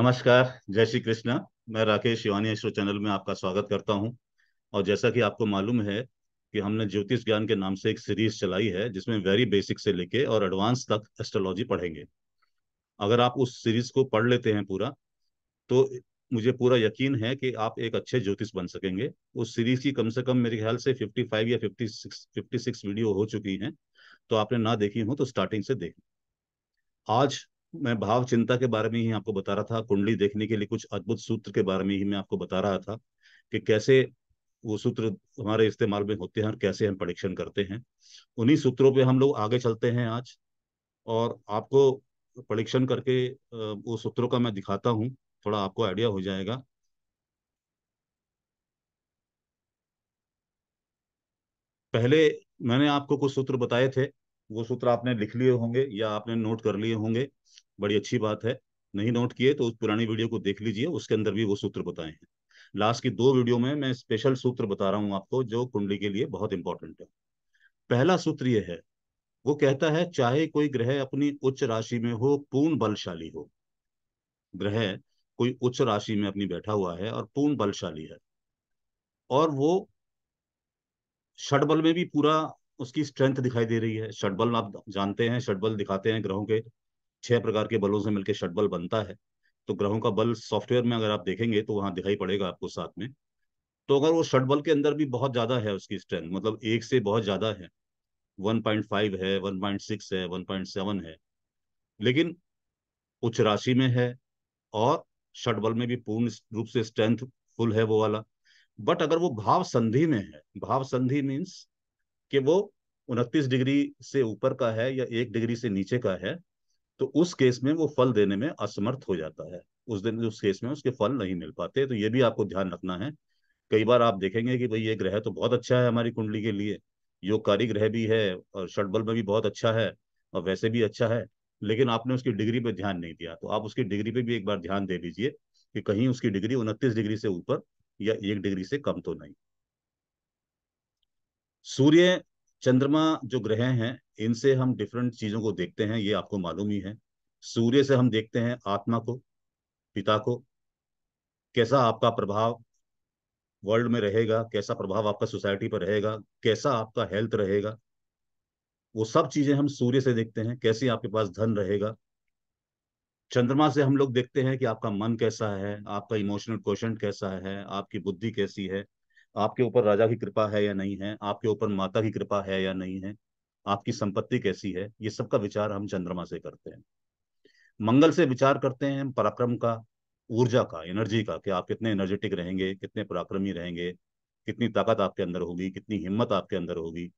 नमस्कार जय श्री कृष्णा मैं राकेश शिवानी इसरो चैनल में आपका स्वागत करता हूं और जैसा कि आपको मालूम है कि हमने ज्योतिष ज्ञान के नाम से एक सीरीज चलाई है जिसमें वेरी बेसिक से लेके और एडवांस तक एस्ट्रोलॉजी पढ़ेंगे अगर आप उस सीरीज को पढ़ लेते हैं पूरा तो मुझे पूरा यकीन है कि आप एक अच्छे ज्योतिष बन सकेंगे उस सीरीज की कम से कम मेरे ख्याल से 55 या 56 56 वीडियो हो चुकी हैं तो आपने ना देखी हो तो स्टार्टिंग से देखें आज मैं भाव चिंता के बारे में ही आपको बता रहा था कुंडली देखने के लिए कुछ अद्भुत सूत्र के बारे में ही मैं आपको बता रहा था कि कैसे वो सूत्र हमारे इस्तेमाल में होते हैं और कैसे हम परीक्षण करते हैं उन्हीं सूत्रों पे हम लोग आगे चलते हैं आज और आपको परीक्षण करके वो सूत्रों का मैं दिखाता हूँ थोड़ा आपको आइडिया हो जाएगा पहले मैंने आपको कुछ सूत्र बताए थे वो सूत्र आपने लिख लिए होंगे या आपने नोट कर लिए होंगे बड़ी अच्छी बात है नहीं नोट किए तो उस पुरानी वीडियो को देख लीजिए उसके अंदर भी वो सूत्र बताए हैं लास्ट की दो वीडियो में मैं स्पेशल सूत्र बता रहा हूं आपको जो कुंडली के लिए बहुत इंपॉर्टेंट है पहला सूत्र ये है वो कहता है चाहे कोई ग्रह अपनी उच्च राशि में हो पूर्ण बलशाली हो ग्रह कोई उच्च राशि में अपनी बैठा हुआ है और पूर्ण बलशाली है और वो षडबल में भी पूरा उसकी स्ट्रेंथ दिखाई दे रही है षटबल आप जानते हैं षटबल दिखाते हैं ग्रहों के छह प्रकार के बलों से मिलकर षटबल बनता है तो ग्रहों का बल सॉफ्टवेयर में अगर आप देखेंगे तो वहां दिखाई पड़ेगा आपको साथ में तो अगर वो षटबल के अंदर भी बहुत ज्यादा है उसकी स्ट्रेंथ मतलब एक से बहुत ज्यादा है 1.5 है 1.6 है 1.7 है लेकिन उच्च राशि में है और षटबल में भी पूर्ण रूप से स्ट्रेंथ फुल है वो वाला बट अगर वो भाव संधि में है भाव संधि मीन्स कि वो उनतीस डिग्री से ऊपर का है या एक डिग्री से नीचे का है तो उस केस में वो फल देने में असमर्थ हो जाता है उस दिन उस केस में उसके फल नहीं मिल पाते तो ये भी आपको ध्यान रखना है कई बार आप देखेंगे कि भाई ये ग्रह तो बहुत अच्छा है हमारी कुंडली के लिए योगकारी ग्रह भी है और षटबल में भी बहुत अच्छा है और वैसे भी अच्छा है लेकिन आपने उसकी डिग्री पे ध्यान नहीं दिया तो आप उसकी डिग्री पे भी एक बार ध्यान दे लीजिए कि कहीं उसकी डिग्री उनतीस डिग्री से ऊपर या एक डिग्री से कम तो नहीं सूर्य चंद्रमा जो ग्रह हैं इनसे हम डिफरेंट चीजों को देखते हैं ये आपको मालूम ही है सूर्य से हम देखते हैं आत्मा को पिता को कैसा आपका प्रभाव वर्ल्ड में रहेगा कैसा प्रभाव आपका सोसाइटी पर रहेगा कैसा आपका हेल्थ रहेगा वो सब चीजें हम सूर्य से देखते हैं कैसे आपके पास धन रहेगा चंद्रमा से हम लोग देखते हैं कि आपका मन कैसा है आपका इमोशनल क्वेश्चन कैसा है आपकी बुद्धि कैसी है आपके ऊपर राजा की कृपा है या नहीं है आपके ऊपर माता की कृपा है या नहीं है आपकी संपत्ति कैसी है ये सब का विचार हम चंद्रमा से करते हैं मंगल से विचार करते हैं पराक्रम का ऊर्जा का एनर्जी का कि आप कितने एनर्जेटिक रहेंगे कितने पराक्रमी रहेंगे कितनी ताकत आपके अंदर होगी कितनी हिम्मत आपके अंदर होगी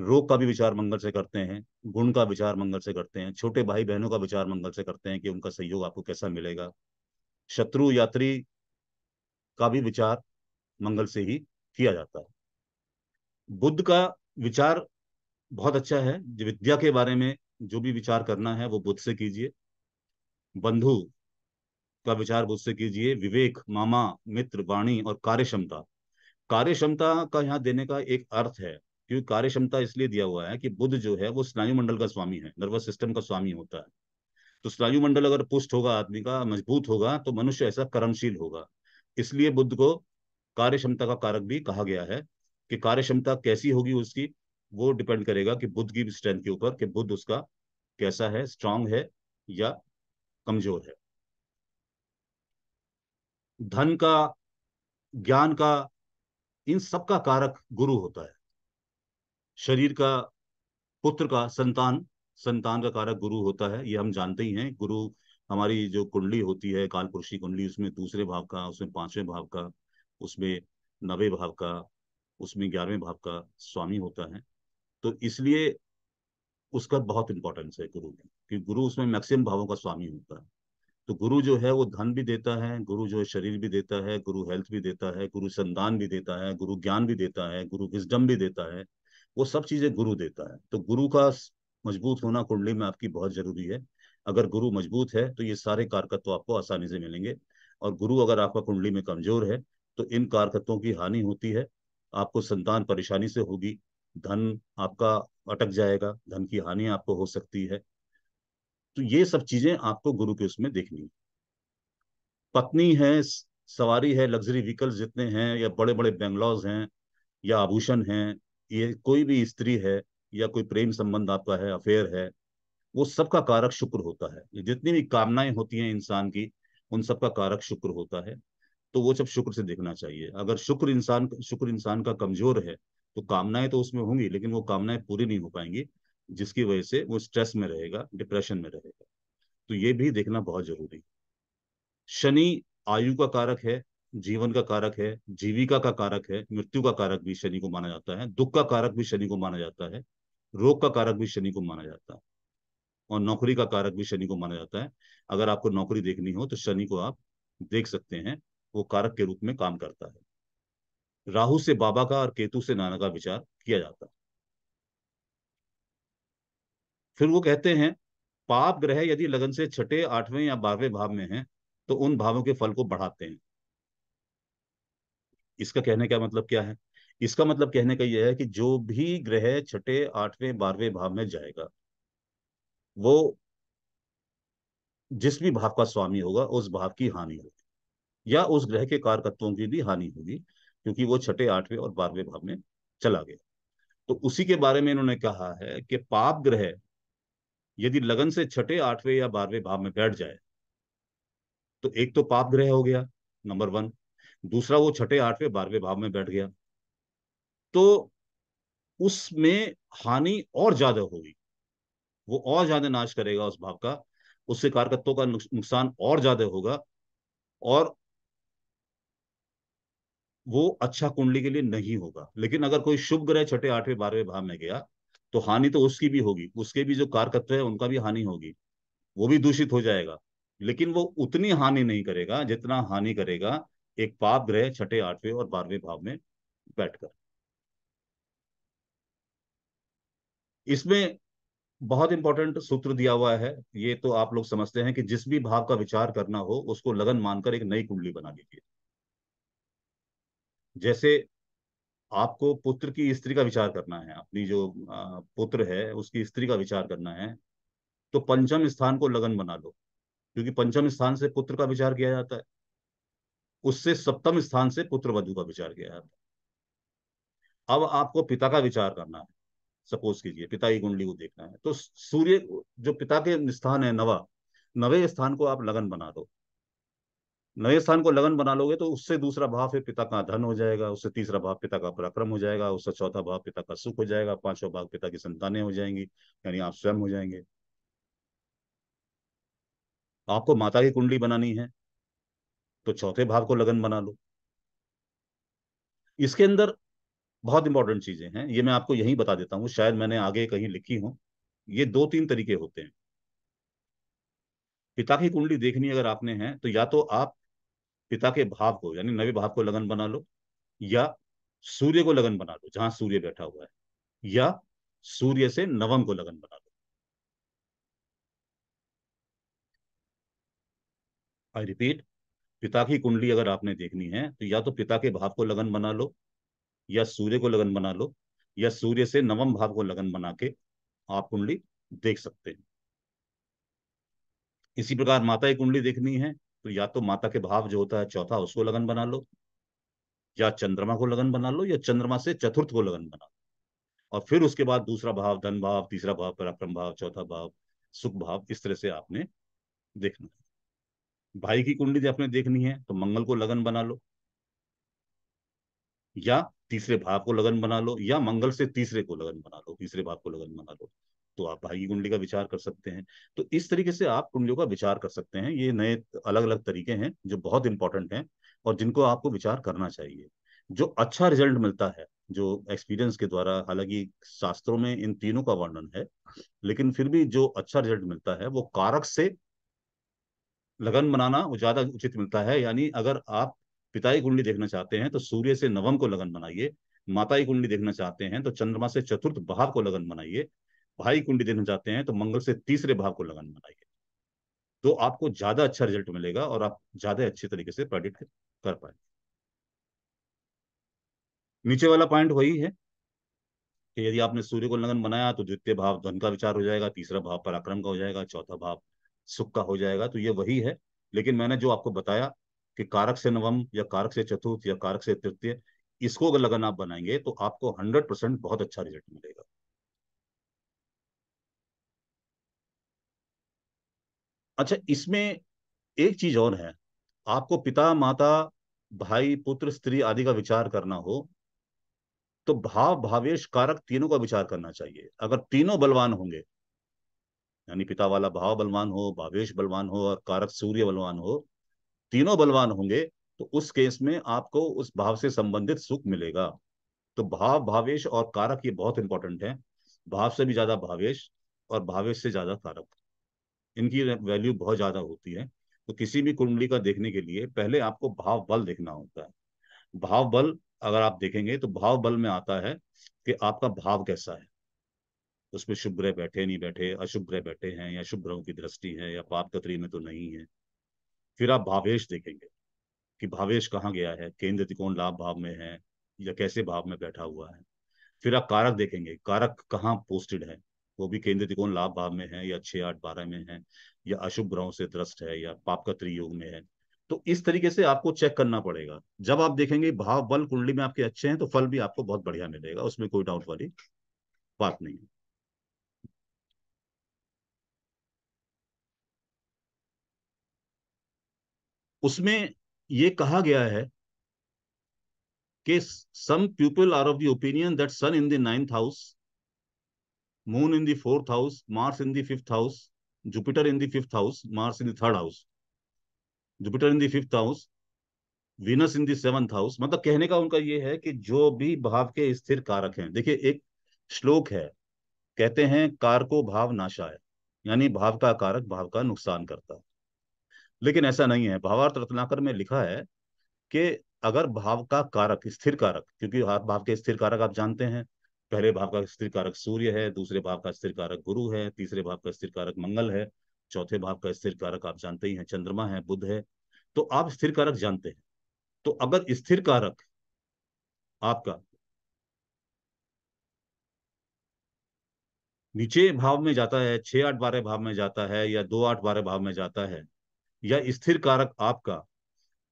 रोग का भी विचार मंगल से करते हैं गुण का विचार मंगल से करते हैं छोटे भाई बहनों का विचार मंगल से करते हैं कि उनका सहयोग आपको कैसा मिलेगा शत्रु यात्री का भी विचार मंगल से ही किया जाता है बुद्ध का विचार बहुत अच्छा है जो विद्या के बारे में जो भी विचार करना है वो बुद्ध से कीजिए बंधु का विचार बुद्ध से कीजिए विवेक मामा मित्र वाणी और कार्य क्षमता कार्य क्षमता का यहाँ देने का एक अर्थ है क्योंकि कार्य क्षमता इसलिए दिया हुआ है कि बुद्ध जो है वो स्नायुमंडल का स्वामी है नर्वस सिस्टम का स्वामी होता है तो स्नायुमंडल अगर पुष्ट होगा आदमी का मजबूत होगा तो मनुष्य ऐसा कर्मशील होगा इसलिए बुद्ध को कार्य क्षमता का कारक भी कहा गया है कि कार्य क्षमता कैसी होगी उसकी वो डिपेंड करेगा कि बुद्ध की स्ट्रेंथ के ऊपर कि बुद्ध उसका कैसा है स्ट्रांग है या कमजोर है धन का ज्ञान का इन सब का कारक गुरु होता है शरीर का पुत्र का संतान संतान का कारक गुरु होता है ये हम जानते ही हैं गुरु हमारी जो कुंडली होती है कालपुरुषी कुंडली उसमें दूसरे भाव का उसमें पांचवें भाव का उसमें नवे भाव का उसमें ग्यारहवें भाव का स्वामी होता है तो इसलिए उसका बहुत इंपॉर्टेंस है गुरु में कि गुरु उसमें मैक्सिमम भावों का स्वामी होता है तो गुरु जो है वो धन भी देता है गुरु जो है शरीर भी देता है गुरु हेल्थ भी देता है गुरु संदान भी देता है गुरु ज्ञान भी देता है गुरु विजडम भी देता है वो सब चीजें गुरु देता है तो गुरु का मजबूत होना कुंडली में आपकी बहुत जरूरी है अगर गुरु मजबूत है तो ये सारे कारकत्व आपको आसानी से मिलेंगे और गुरु अगर आपका कुंडली में कमजोर है तो इन कारकत्वों की हानि होती है आपको संतान परेशानी से होगी धन आपका अटक जाएगा धन की हानि आपको हो सकती है तो ये सब चीजें आपको गुरु के उसमें देखनी पत्नी है सवारी है लग्जरी व्हीकल्स जितने हैं या बड़े बड़े बेंगलोर हैं या आभूषण हैं ये कोई भी स्त्री है या कोई प्रेम संबंध आपका है अफेयर है वो सबका कारक शुक्र होता है जितनी भी कामनाएं होती हैं इंसान की उन सबका कारक शुक्र होता है तो वो सब शुक्र से देखना चाहिए अगर शुक्र इंसान शुक्र इंसान का कमजोर है तो कामनाएं तो उसमें होंगी लेकिन वो कामनाएं पूरी नहीं हो पाएंगी जिसकी वजह से वो स्ट्रेस में रहेगा डिप्रेशन में रहेगा तो ये भी देखना बहुत जरूरी शनि आयु का कारक है जीवन का कारक है जीविका का कारक है मृत्यु का कारक भी शनि को माना जाता है दुख का कारक भी शनि को माना जाता है रोग का कारक भी शनि को माना जाता है और नौकरी का कारक भी शनि को माना जाता है अगर आपको नौकरी देखनी हो तो शनि को आप देख सकते हैं वो कारक के रूप में काम करता है राहु से बाबा का और केतु से नाना का विचार किया जाता है फिर वो कहते हैं पाप ग्रह यदि लगन से छठे आठवें या बारहवें भाव में हैं तो उन भावों के फल को बढ़ाते हैं इसका कहने का मतलब क्या है इसका मतलब कहने का यह है कि जो भी ग्रह छठे आठवें बारहवें भाव में जाएगा वो जिस भी भाव का स्वामी होगा उस भाव की हानि होगी या उस ग्रह के कारकत्वों की भी हानि होगी क्योंकि वो छठे आठवें और बारहवें भाव में चला गया तो उसी के बारे में इन्होंने कहा है कि पाप ग्रह यदि लगन से छठे आठवें या बारहवें भाव में बैठ जाए तो एक तो पाप ग्रह हो गया नंबर वन दूसरा वो छठे आठवें बारहवें भाव में बैठ गया तो उसमें हानि और ज्यादा होगी वो और ज्यादा नाश करेगा उस भाव का उससे कारकत्वों का नुकसान और ज्यादा होगा और वो अच्छा कुंडली के लिए नहीं होगा लेकिन अगर कोई शुभ ग्रह छठे आठवें बारहवें भाव में गया तो हानि तो उसकी भी होगी उसके भी जो कारकत्व है उनका भी हानि होगी वो भी दूषित हो जाएगा लेकिन वो उतनी हानि नहीं करेगा जितना हानि करेगा एक पाप ग्रह छठे आठवें और बारहवें भाव में बैठकर इसमें बहुत इंपॉर्टेंट सूत्र दिया हुआ है ये तो आप लोग समझते हैं कि जिस भी भाव का विचार करना हो उसको लगन मानकर एक नई कुंडली बना लीजिए जैसे आपको पुत्र की स्त्री का विचार करना है अपनी जो पुत्र है उसकी स्त्री का विचार करना है तो पंचम स्थान को लगन बना लो क्योंकि पंचम स्थान से पुत्र का विचार किया जाता है उससे सप्तम स्थान से पुत्र वधु का विचार किया जाता है अब आपको पिता का विचार करना है सपोज कीजिए पिता की कुंडली को देखना है तो सूर्य जो पिता के स्थान है नवा नवे स्थान को आप लगन बना दो नए स्थान को लगन बना लोगे तो उससे दूसरा भाव फिर पिता का धन हो जाएगा उससे तीसरा भाव पिता का पराक्रम हो जाएगा उससे चौथा भाव पिता का सुख हो जाएगा पांचवा भाव पिता की संतानें हो जाएंगी यानी आप स्वयं हो जाएंगे आपको माता की कुंडली बनानी है तो चौथे भाव को लगन बना लो इसके अंदर बहुत इंपॉर्टेंट चीजें हैं ये मैं आपको यही बता देता हूं शायद मैंने आगे कहीं लिखी हो ये दो तीन तरीके होते हैं पिता की कुंडली देखनी अगर आपने है तो या तो आप पिता के भाव को यानी नवे भाव को लगन बना लो या सूर्य को लगन बना लो जहां सूर्य बैठा हुआ है या सूर्य से नवम को लगन बना लो आई रिपीट पिता की कुंडली अगर आपने देखनी है तो या तो पिता के भाव को लगन बना लो या सूर्य को लगन बना लो या सूर्य से नवम भाव को लगन बना के आप कुंडली देख सकते हैं इसी प्रकार माता की कुंडली देखनी है तो या तो माता के भाव जो होता है चौथा उसको लगन बना लो या चंद्रमा को लगन बना लो या चंद्रमा से चतुर्थ को लगन बना लो और फिर उसके बाद दूसरा भाव धन भाव तीसरा भाव पराक्रम भाव चौथा भाव सुख भाव इस तरह से आपने देखना भाई की कुंडली जो आपने देखनी है तो मंगल को लगन बना लो या तीसरे भाव को लगन बना लो या मंगल से तीसरे को लगन बना लो तीसरे भाव को लगन बना लो तो आप भागी कुंडली का विचार कर सकते हैं तो इस तरीके से आप कुंडलियों का विचार कर सकते हैं ये नए अलग अलग तरीके हैं जो बहुत इंपॉर्टेंट हैं और जिनको आपको विचार करना चाहिए जो अच्छा रिजल्ट मिलता है जो एक्सपीरियंस के द्वारा हालांकि शास्त्रों में इन तीनों का वर्णन है लेकिन फिर भी जो अच्छा रिजल्ट मिलता है वो कारक से लगन बनाना वो ज्यादा उचित मिलता है यानी अगर आप पिताई कुंडली देखना चाहते हैं तो सूर्य से नवम को लगन बनाइए माता की कुंडली देखना चाहते हैं तो चंद्रमा से चतुर्थ भाव को लगन बनाइए भाई कुंडी देखना चाहते हैं तो मंगल से तीसरे भाव को लगन बनाइए तो आपको ज्यादा अच्छा रिजल्ट मिलेगा और आप ज्यादा अच्छे तरीके से प्रेडिक्ट कर पाएंगे नीचे वाला पॉइंट वही है कि यदि आपने सूर्य को लगन बनाया तो द्वितीय भाव धन का विचार हो जाएगा तीसरा भाव पराक्रम का हो जाएगा चौथा भाव सुख का हो जाएगा तो ये वही है लेकिन मैंने जो आपको बताया कि कारक से नवम या कारक से चतुर्थ या कारक से तृतीय इसको अगर लगन आप बनाएंगे तो आपको हंड्रेड परसेंट बहुत अच्छा रिजल्ट मिलेगा अच्छा इसमें एक चीज और है आपको पिता माता भाई पुत्र स्त्री आदि का विचार करना हो तो भाव भावेश कारक तीनों का विचार करना चाहिए अगर तीनों बलवान होंगे यानी पिता वाला भाव बलवान हो भावेश बलवान हो और कारक सूर्य बलवान हो तीनों बलवान होंगे तो उस केस में आपको उस भाव से संबंधित सुख मिलेगा तो भाव भावेश और कारक ये बहुत इंपॉर्टेंट है भाव से भी ज्यादा भावेश और भावेश से ज्यादा कारक इनकी वैल्यू बहुत ज़्यादा होती है तो किसी भी कुंडली का देखने के लिए पहले आपको भाव बल देखना होता है भाव बल अगर आप देखेंगे तो भाव बल में आता है कि आपका भाव कैसा है उसमें शुभ ग्रह बैठे नहीं बैठे अशुभ ग्रह बैठे हैं या शुभ ग्रहों की दृष्टि है या पाप कतरी में तो नहीं है फिर आप भावेश देखेंगे कि भावेश कहाँ गया है केंद्र त्रिकोण लाभ भाव में है या कैसे भाव में बैठा हुआ है फिर आप कारक देखेंगे कारक कहाँ पोस्टेड है वो भी केंद्र त्रिकोण लाभ भाव में है या छह आठ बारह में है या अशुभ ग्रहों से त्रस्त है या पाप का त्रियोग में है तो इस तरीके से आपको चेक करना पड़ेगा जब आप देखेंगे भाव बल कुंडली में आपके अच्छे हैं तो फल भी आपको बहुत बढ़िया मिलेगा उसमें कोई डाउट वाली बात नहीं है उसमें ये कहा गया है कि some people are of the opinion that sun in the ninth house moon in the fourth house Mars in the fifth house Jupiter in the fifth house, Mars in the third house, Jupiter in the fifth house, Venus in the seventh house मतलब कहने का उनका ये है कि जो भी भाव के स्थिर कारक हैं देखिए एक श्लोक है कहते हैं कार को भाव नाशाय यानी भाव का कारक भाव का नुकसान करता है लेकिन ऐसा नहीं है भावार्थ रत्नाकर में लिखा है कि अगर भाव का कारक स्थिर कारक क्योंकि भाव के स्थिर कारक आप जानते हैं पहले भाव का स्थिर कारक सूर्य है दूसरे भाव का स्थिर कारक गुरु है तीसरे भाव का स्थिर कारक मंगल है चौथे भाव का स्थिर कारक आप जानते ही हैं चंद्रमा है बुध है तो आप स्थिर कारक जानते हैं तो अगर स्थिर कारक आपका नीचे भाव में जाता है छह आठ बारह भाव में जाता है या दो आठ बारह भाव में जाता है या स्थिर कारक आपका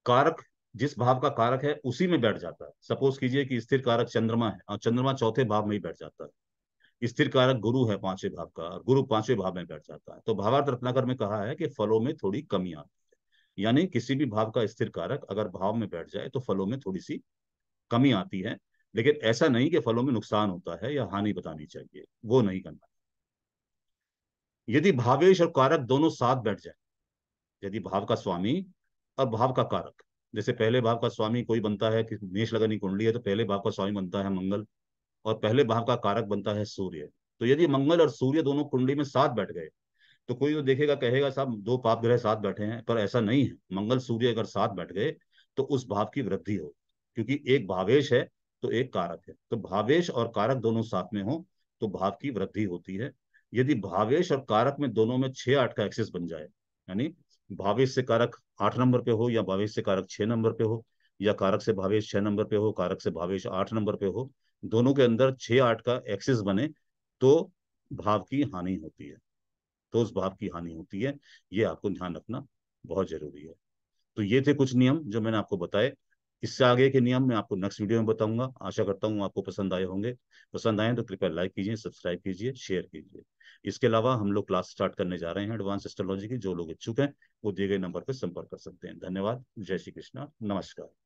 कारक जिस भाव का कारक है उसी में बैठ जाता है सपोज कीजिए कि स्थिर कारक चंद्रमा है और चंद्रमा चौथे भाव में ही बैठ जाता है स्थिर कारक गुरु है पांचवें भाव का और गुरु पांचवें भाव में बैठ जाता है तो भावार्थ रत्नाकर में कहा है कि फलों में थोड़ी कमी आती है यानी किसी भी भाव का स्थिर कारक अगर भाव में बैठ जाए तो फलों में थोड़ी सी कमी आती है लेकिन ऐसा नहीं कि फलों में नुकसान होता है या हानि बतानी चाहिए वो नहीं करना यदि भावेश और कारक दोनों साथ बैठ जाए यदि भाव का स्वामी और भाव का कारक जैसे पहले भाव का स्वामी कोई बनता है कि मेष लगनी कुंडली है तो पहले भाव का स्वामी बनता है मंगल और पहले भाव का कारक बनता है सूर्य तो यदि मंगल और सूर्य दोनों कुंडली में साथ बैठ गए तो कोई तो देखेगा कहेगा साहब दो पाप ग्रह साथ बैठे हैं पर ऐसा नहीं है मंगल सूर्य अगर साथ बैठ गए तो उस भाव की वृद्धि हो क्योंकि एक भावेश है तो एक कारक है तो भावेश और कारक दोनों साथ में हो तो भाव की वृद्धि होती है यदि भावेश और कारक में दोनों में छह आठ का एक्सेस बन जाए यानी भावेश से कारक आठ नंबर पे हो या भावेश से कारक छह नंबर पे हो या कारक से भावेश छह नंबर पे हो कारक से भावेश आठ नंबर पे हो दोनों के अंदर छह आठ का एक्सिस बने तो भाव की हानि होती है तो उस भाव की हानि होती है ये आपको ध्यान रखना बहुत जरूरी है तो ये थे कुछ नियम जो मैंने आपको बताए इससे आगे के नियम मैं आपको नेक्स्ट वीडियो में बताऊंगा आशा करता हूँ आपको पसंद आए होंगे पसंद आए तो कृपया लाइक कीजिए सब्सक्राइब कीजिए शेयर कीजिए इसके अलावा हम लोग क्लास स्टार्ट करने जा रहे हैं एडवांस एस्ट्रोलॉजी की जो लोग इच्छुक हैं वो दिए गए नंबर पर संपर्क कर सकते हैं धन्यवाद जय श्री कृष्णा नमस्कार